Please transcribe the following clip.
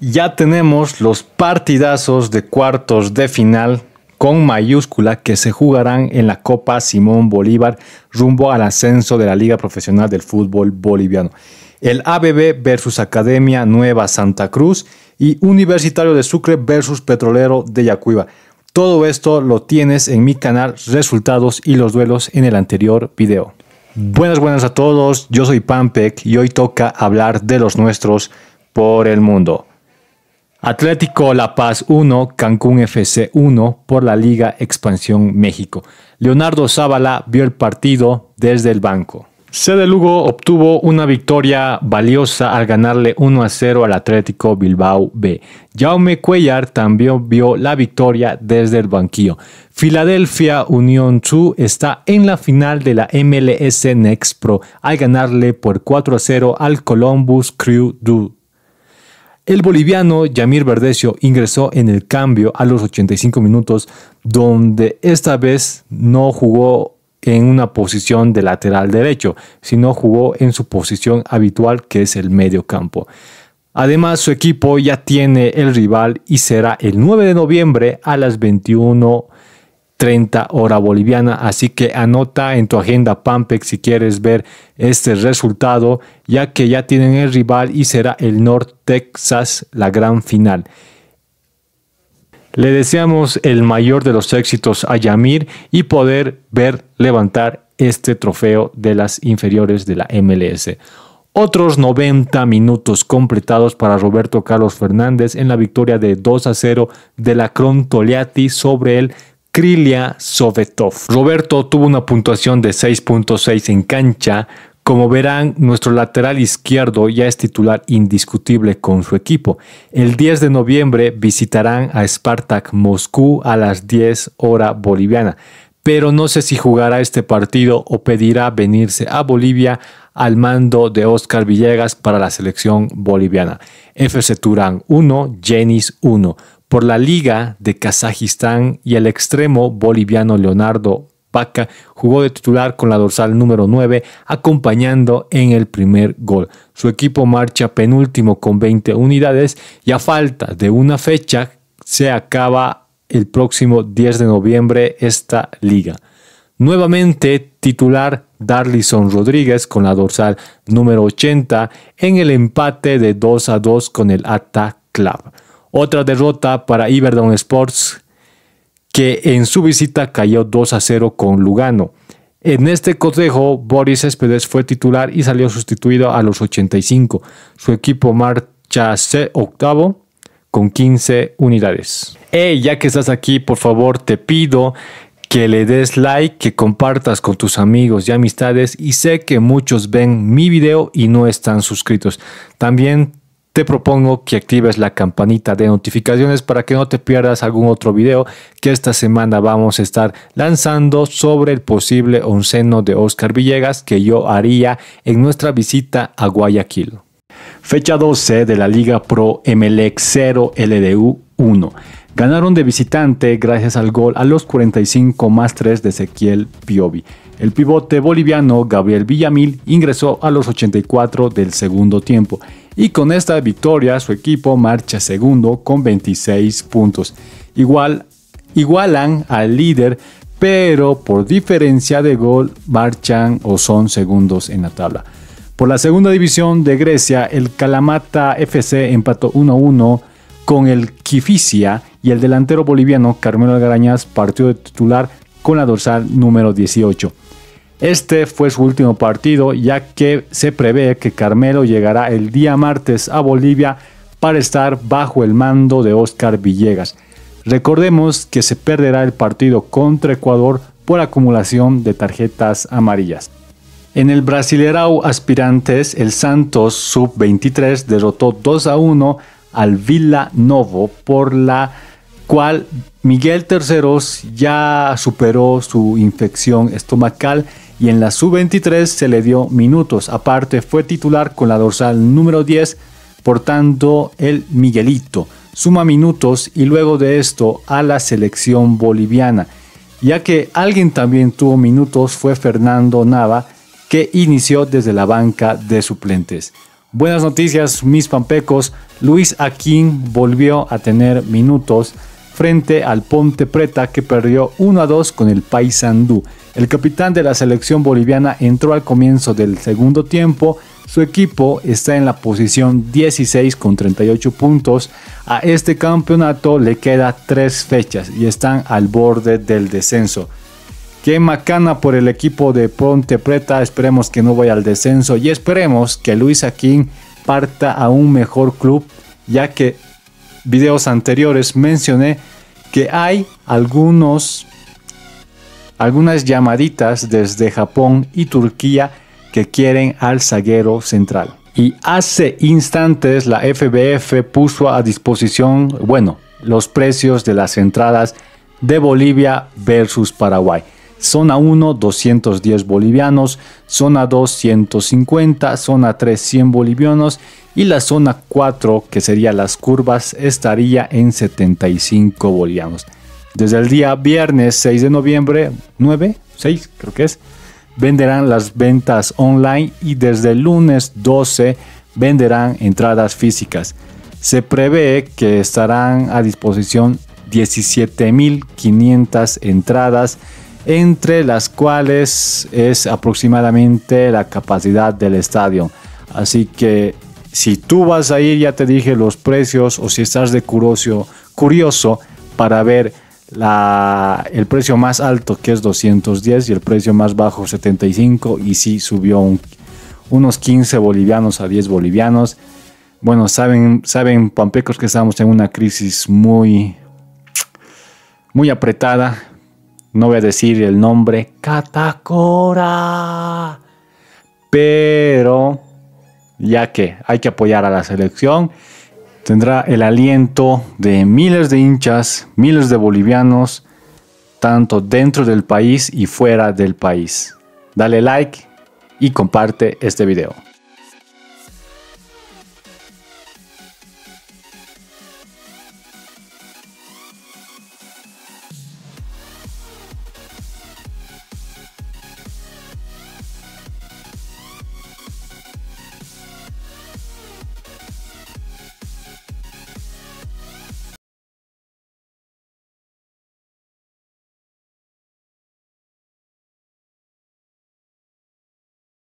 ya tenemos los partidazos de cuartos de final con mayúscula que se jugarán en la Copa Simón Bolívar rumbo al ascenso de la Liga Profesional del Fútbol Boliviano. El ABB versus Academia Nueva Santa Cruz y Universitario de Sucre versus Petrolero de Yacuiba. Todo esto lo tienes en mi canal Resultados y los duelos en el anterior video. Buenas, buenas a todos. Yo soy Pampec y hoy toca hablar de los nuestros por el mundo. Atlético La Paz 1, Cancún FC 1 por la Liga Expansión México. Leonardo Zavala vio el partido desde el banco. Cede Lugo obtuvo una victoria valiosa al ganarle 1 a 0 al Atlético Bilbao B. Jaume Cuellar también vio la victoria desde el banquillo. Filadelfia Union 2 está en la final de la MLS Next Pro al ganarle por 4 a 0 al Columbus Crew 2. El boliviano Yamir Verdecio ingresó en el cambio a los 85 minutos, donde esta vez no jugó en una posición de lateral derecho, sino jugó en su posición habitual que es el medio campo. Además, su equipo ya tiene el rival y será el 9 de noviembre a las 21 30 hora boliviana. Así que anota en tu agenda PAMPEX si quieres ver este resultado, ya que ya tienen el rival y será el North Texas la gran final. Le deseamos el mayor de los éxitos a Yamir y poder ver levantar este trofeo de las inferiores de la MLS. Otros 90 minutos completados para Roberto Carlos Fernández en la victoria de 2 a 0 de la Cron Toliati sobre el Krilia Sovetov. Roberto tuvo una puntuación de 6.6 en cancha. Como verán, nuestro lateral izquierdo ya es titular indiscutible con su equipo. El 10 de noviembre visitarán a Spartak Moscú a las 10 hora boliviana, pero no sé si jugará este partido o pedirá venirse a Bolivia al mando de Oscar Villegas para la selección boliviana. FC Turán 1, Jenis 1 por la Liga de Kazajistán y el extremo boliviano Leonardo Vaca jugó de titular con la dorsal número 9, acompañando en el primer gol. Su equipo marcha penúltimo con 20 unidades y a falta de una fecha se acaba el próximo 10 de noviembre esta liga. Nuevamente titular Darlison Rodríguez con la dorsal número 80 en el empate de 2 a 2 con el Ata Club. Otra derrota para Iberdon Sports, que en su visita cayó 2 a 0 con Lugano. En este cotejo, Boris Céspedes fue titular y salió sustituido a los 85. Su equipo marcha C octavo con 15 unidades. Hey, ya que estás aquí, por favor, te pido que le des like, que compartas con tus amigos y amistades y sé que muchos ven mi video y no están suscritos. También te propongo que actives la campanita de notificaciones para que no te pierdas algún otro video que esta semana vamos a estar lanzando sobre el posible onceno de Oscar Villegas que yo haría en nuestra visita a Guayaquil. Fecha 12 de la Liga Pro MLX 0 LDU 1. Ganaron de visitante gracias al gol a los 45 más 3 de Ezequiel Piovi. El pivote boliviano Gabriel Villamil ingresó a los 84 del segundo tiempo y con esta victoria su equipo marcha segundo con 26 puntos. Igual, igualan al líder, pero por diferencia de gol marchan o son segundos en la tabla. Por la segunda división de Grecia, el Kalamata FC empató 1-1 con el Kifisia y el delantero boliviano Carmelo Algarañas partió de titular con la dorsal número 18. Este fue su último partido ya que se prevé que Carmelo llegará el día martes a Bolivia para estar bajo el mando de Oscar Villegas. Recordemos que se perderá el partido contra Ecuador por acumulación de tarjetas amarillas. En el Brasilerao Aspirantes, el Santos Sub-23 derrotó 2 a 1 al Villa Novo, por la cual Miguel Terceros ya superó su infección estomacal y en la sub-23 se le dio minutos. Aparte fue titular con la dorsal número 10, portando el Miguelito. Suma minutos y luego de esto a la selección boliviana. Ya que alguien también tuvo minutos fue Fernando Nava, que inició desde la banca de suplentes. Buenas noticias, mis pampecos. Luis Aquín volvió a tener minutos frente al Ponte Preta que perdió 1 a 2 con el Paysandú. El capitán de la selección boliviana entró al comienzo del segundo tiempo. Su equipo está en la posición 16 con 38 puntos. A este campeonato le quedan tres fechas y están al borde del descenso. Qué macana por el equipo de Ponte Preta. Esperemos que no vaya al descenso y esperemos que Luis Aquín parta a un mejor club, ya que videos anteriores mencioné que hay algunos algunas llamaditas desde Japón y Turquía que quieren al zaguero central. Y hace instantes la FBF puso a disposición, bueno, los precios de las entradas de Bolivia versus Paraguay. Zona 1, 210 bolivianos, zona 2, 150, zona 3, 100 bolivianos y la zona 4, que sería las curvas, estaría en 75 bolivianos. Desde el día viernes 6 de noviembre, 9, 6 creo que es, venderán las ventas online y desde el lunes 12 venderán entradas físicas. Se prevé que estarán a disposición 17.500 entradas, entre las cuales es aproximadamente la capacidad del estadio. Así que si tú vas a ir, ya te dije los precios, o si estás de curioso, curioso para ver el precio más alto que es 210 y el precio más bajo 75 y sí subió unos 15 bolivianos a 10 bolivianos. Bueno, saben, saben pampecos que estamos en una crisis muy, muy apretada. No voy a decir el nombre, Catacora. Pero ya que hay que apoyar a la selección tendrá el aliento de miles de hinchas, miles de bolivianos, tanto dentro del país y fuera del país. Dale like y comparte este video.